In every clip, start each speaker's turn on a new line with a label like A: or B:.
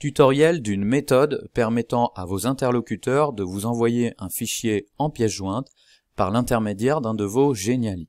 A: Tutoriel d'une méthode permettant à vos interlocuteurs de vous envoyer un fichier en pièce jointe par l'intermédiaire d'un de vos Geniali.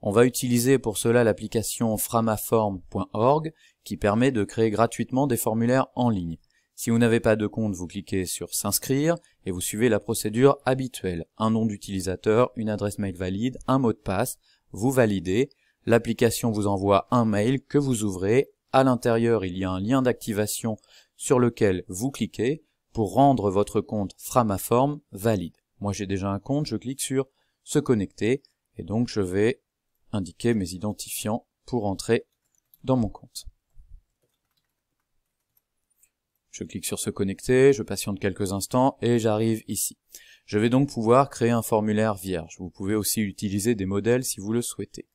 A: On va utiliser pour cela l'application framaform.org qui permet de créer gratuitement des formulaires en ligne. Si vous n'avez pas de compte, vous cliquez sur s'inscrire et vous suivez la procédure habituelle. Un nom d'utilisateur, une adresse mail valide, un mot de passe, vous validez, l'application vous envoie un mail que vous ouvrez à l'intérieur, il y a un lien d'activation sur lequel vous cliquez pour rendre votre compte Framaform valide. Moi j'ai déjà un compte, je clique sur se connecter et donc je vais indiquer mes identifiants pour entrer dans mon compte. Je clique sur se connecter, je patiente quelques instants et j'arrive ici. Je vais donc pouvoir créer un formulaire vierge. Vous pouvez aussi utiliser des modèles si vous le souhaitez.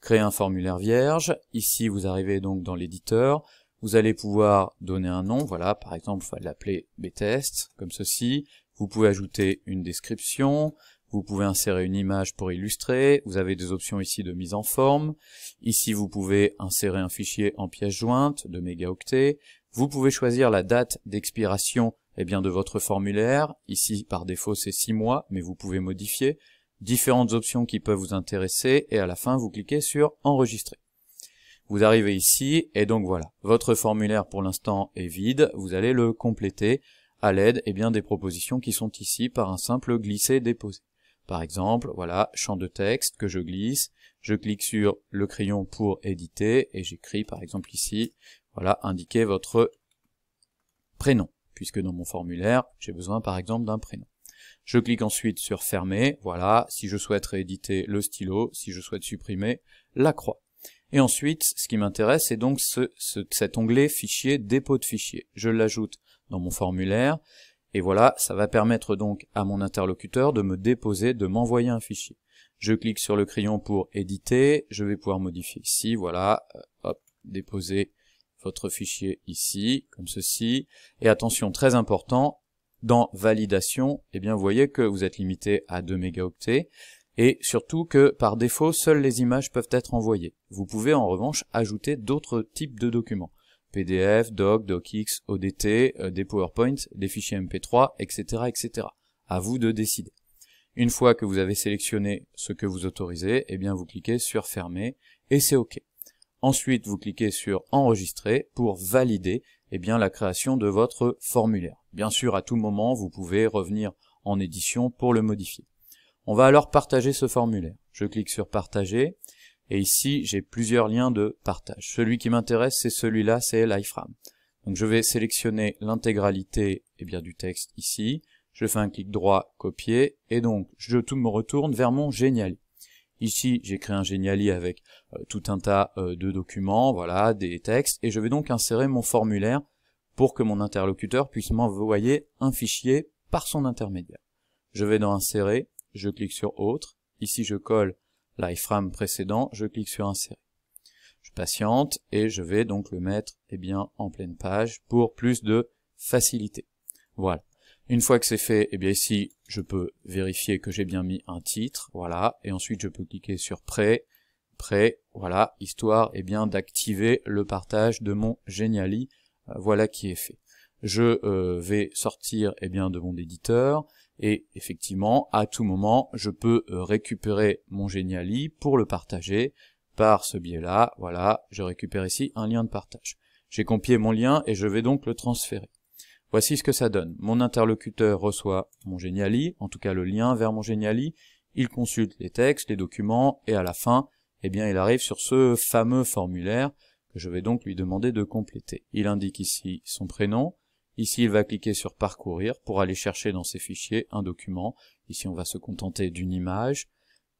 A: Créer un formulaire vierge. Ici, vous arrivez donc dans l'éditeur. Vous allez pouvoir donner un nom, voilà, par exemple, il va l'appeler btest, comme ceci. Vous pouvez ajouter une description, vous pouvez insérer une image pour illustrer, vous avez des options ici de mise en forme. Ici, vous pouvez insérer un fichier en pièce jointe de mégaoctets. Vous pouvez choisir la date d'expiration eh bien, de votre formulaire. Ici, par défaut, c'est 6 mois, mais vous pouvez modifier différentes options qui peuvent vous intéresser et à la fin, vous cliquez sur « Enregistrer ». Vous arrivez ici, et donc voilà. Votre formulaire pour l'instant est vide, vous allez le compléter à l'aide et eh bien, des propositions qui sont ici par un simple glisser-déposer. Par exemple, voilà, champ de texte que je glisse, je clique sur le crayon pour éditer, et j'écris par exemple ici, voilà, indiquer votre prénom, puisque dans mon formulaire, j'ai besoin par exemple d'un prénom. Je clique ensuite sur fermer, voilà, si je souhaite rééditer le stylo, si je souhaite supprimer la croix. Et ensuite, ce qui m'intéresse, c'est donc cet onglet Fichier, dépôt de fichier. Je l'ajoute dans mon formulaire, et voilà, ça va permettre donc à mon interlocuteur de me déposer, de m'envoyer un fichier. Je clique sur le crayon pour éditer, je vais pouvoir modifier ici, voilà, euh, hop, déposer votre fichier ici, comme ceci. Et attention, très important, dans validation, eh bien, vous voyez que vous êtes limité à 2 mégaoctets et surtout que par défaut, seules les images peuvent être envoyées. Vous pouvez en revanche ajouter d'autres types de documents. PDF, doc, docx, ODT, euh, des PowerPoint, des fichiers MP3, etc., etc. À vous de décider. Une fois que vous avez sélectionné ce que vous autorisez, eh bien vous cliquez sur fermer et c'est OK. Ensuite, vous cliquez sur enregistrer pour valider eh bien, la création de votre formulaire. Bien sûr, à tout moment, vous pouvez revenir en édition pour le modifier. On va alors partager ce formulaire. Je clique sur partager et ici j'ai plusieurs liens de partage. Celui qui m'intéresse c'est celui-là, c'est l'iframe. Donc je vais sélectionner l'intégralité eh bien, du texte ici. Je fais un clic droit, copier et donc je tout me retourne vers mon Géniali ». Ici, j'ai créé un Géniali » avec euh, tout un tas euh, de documents, voilà, des textes, et je vais donc insérer mon formulaire pour que mon interlocuteur puisse m'envoyer un fichier par son intermédiaire. Je vais dans Insérer, je clique sur Autre. Ici, je colle l'iframe précédent, je clique sur Insérer. Je patiente et je vais donc le mettre eh bien, en pleine page pour plus de facilité. Voilà. Une fois que c'est fait, eh bien ici, je peux vérifier que j'ai bien mis un titre, voilà, et ensuite je peux cliquer sur Prêt, Prêt, voilà, histoire eh bien d'activer le partage de mon Geniali, euh, voilà qui est fait je euh, vais sortir eh bien, de mon éditeur, et effectivement, à tout moment, je peux euh, récupérer mon Geniali pour le partager par ce biais-là. Voilà, je récupère ici un lien de partage. J'ai copié mon lien et je vais donc le transférer. Voici ce que ça donne. Mon interlocuteur reçoit mon Geniali, en tout cas le lien vers mon Geniali. Il consulte les textes, les documents, et à la fin, eh bien, il arrive sur ce fameux formulaire que je vais donc lui demander de compléter. Il indique ici son prénom, Ici, il va cliquer sur Parcourir pour aller chercher dans ses fichiers un document. Ici, on va se contenter d'une image.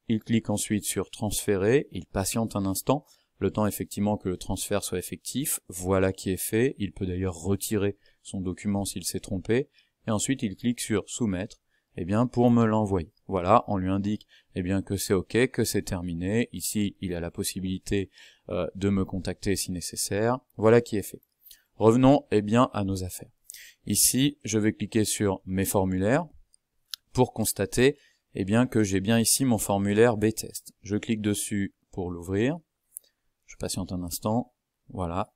A: Il clique ensuite sur Transférer. Il patiente un instant, le temps effectivement que le transfert soit effectif. Voilà qui est fait. Il peut d'ailleurs retirer son document s'il s'est trompé. Et ensuite, il clique sur Soumettre eh bien, pour me l'envoyer. Voilà, on lui indique eh bien, que c'est OK, que c'est terminé. Ici, il a la possibilité euh, de me contacter si nécessaire. Voilà qui est fait. Revenons eh bien, à nos affaires. Ici, je vais cliquer sur mes formulaires pour constater eh bien, que j'ai bien ici mon formulaire B-test. Je clique dessus pour l'ouvrir. Je patiente un instant. Voilà.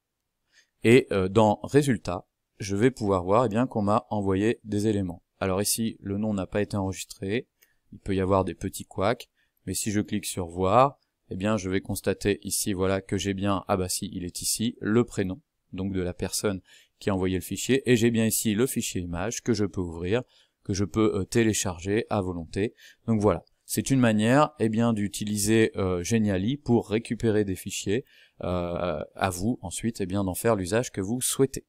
A: Et euh, dans Résultats », je vais pouvoir voir eh bien qu'on m'a envoyé des éléments. Alors ici, le nom n'a pas été enregistré. Il peut y avoir des petits couacs. Mais si je clique sur voir, eh bien, je vais constater ici, voilà, que j'ai bien, ah bah si, il est ici, le prénom, donc de la personne qui a envoyé le fichier, et j'ai bien ici le fichier image que je peux ouvrir, que je peux euh, télécharger à volonté. Donc voilà, c'est une manière eh bien d'utiliser euh, Geniali pour récupérer des fichiers, euh, à vous ensuite eh bien d'en faire l'usage que vous souhaitez.